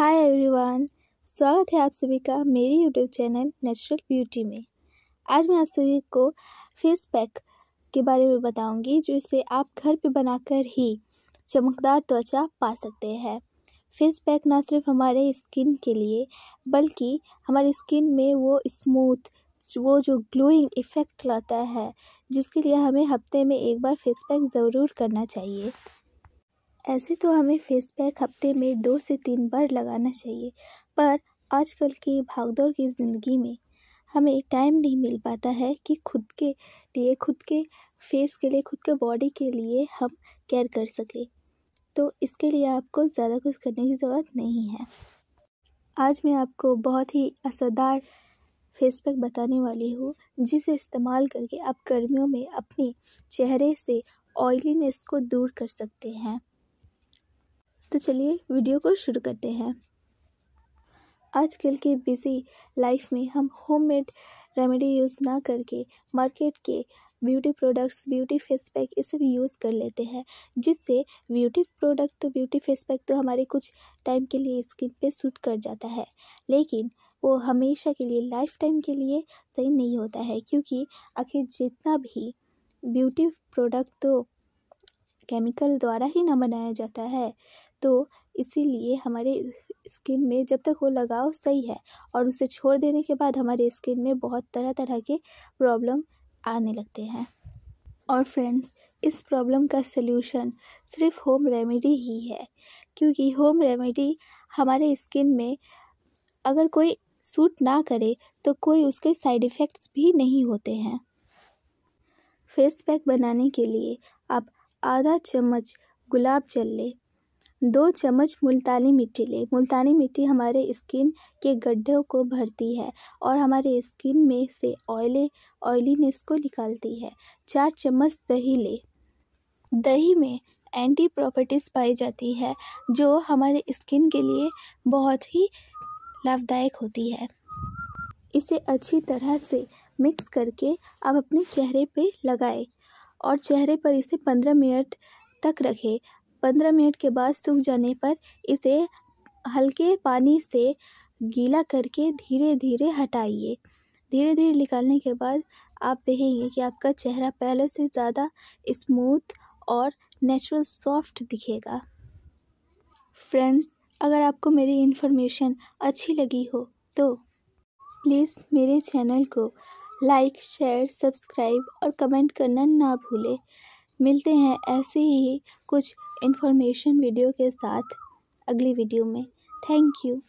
hi everyone स्वागत है आप सभी का मेरी यूट्यूब चैनल नेचुरल ब्यूटी में आज मैं आप सभी को फेस पैक के बारे में बताऊंगी जो इसे आप घर पे बनाकर ही चमकदार त्वचा पा सकते हैं फेस पैक ना सिर्फ हमारे स्किन के लिए बल्कि हमारी स्किन में वो स्मूथ वो जो ग्लोइंग इफ़ेक्ट लाता है जिसके लिए हमें हफ्ते में एक बार फेस पैक ज़रूर करना चाहिए ऐसे तो हमें फेस पैक हफ्ते में दो से तीन बार लगाना चाहिए पर आजकल की भागदौड़ की ज़िंदगी में हमें टाइम नहीं मिल पाता है कि खुद के लिए खुद के फेस के लिए खुद के बॉडी के लिए हम केयर कर सकें तो इसके लिए आपको ज़्यादा कुछ करने की ज़रूरत नहीं है आज मैं आपको बहुत ही असरदार फेस पैक बताने वाली हूँ जिसे इस्तेमाल करके आप गर्मियों में अपने चेहरे से ऑयलीनेस को दूर कर सकते हैं तो चलिए वीडियो को शुरू करते हैं आजकल के बिज़ी लाइफ में हम होममेड रेमेडी यूज़ ना करके मार्केट के beauty products beauty face pack ये सब यूज़ कर लेते हैं जिससे ब्यूटी प्रोडक्ट तो ब्यूटी फेस पैक तो हमारे कुछ टाइम के लिए स्किन पे सूट कर जाता है लेकिन वो हमेशा के लिए लाइफ टाइम के लिए सही नहीं होता है क्योंकि आखिर जितना भी ब्यूटी प्रोडक्ट तो केमिकल द्वारा ही ना बनाया जाता है तो इसीलिए हमारे स्किन में जब तक वो लगाव सही है और उसे छोड़ देने के बाद हमारे स्किन में बहुत तरह तरह के प्रॉब्लम आने लगते हैं और फ्रेंड्स इस प्रॉब्लम का सल्यूशन सिर्फ होम रेमेडी ही है क्योंकि होम रेमेडी हमारे स्किन में अगर कोई सूट ना करे तो कोई उसके साइड इफ़ेक्ट्स भी नहीं होते हैं फेस पैक बनाने के लिए आप आधा चम्मच गुलाब जल लें दो चम्मच मुल्तानी मिट्टी लें मुल्तानी मिट्टी हमारे स्किन के गड्ढों को भरती है और हमारे स्किन में से ऑयले ऑयलीनेस को निकालती है चार चम्मच दही लें दही में एंटी प्रॉपर्टीज़ पाई जाती है जो हमारे स्किन के लिए बहुत ही लाभदायक होती है इसे अच्छी तरह से मिक्स करके आप अपने चेहरे पे लगाएं और चेहरे पर इसे पंद्रह मिनट तक रखें पंद्रह मिनट के बाद सूख जाने पर इसे हल्के पानी से गीला करके धीरे धीरे हटाइए धीरे धीरे निकालने के बाद आप देखेंगे कि आपका चेहरा पहले से ज़्यादा स्मूथ और नेचुरल सॉफ्ट दिखेगा फ्रेंड्स अगर आपको मेरी इन्फॉर्मेशन अच्छी लगी हो तो प्लीज़ मेरे चैनल को लाइक शेयर सब्सक्राइब और कमेंट करना ना भूलें मिलते हैं ऐसे ही कुछ इन्फॉर्मेशन वीडियो के साथ अगली वीडियो में थैंक यू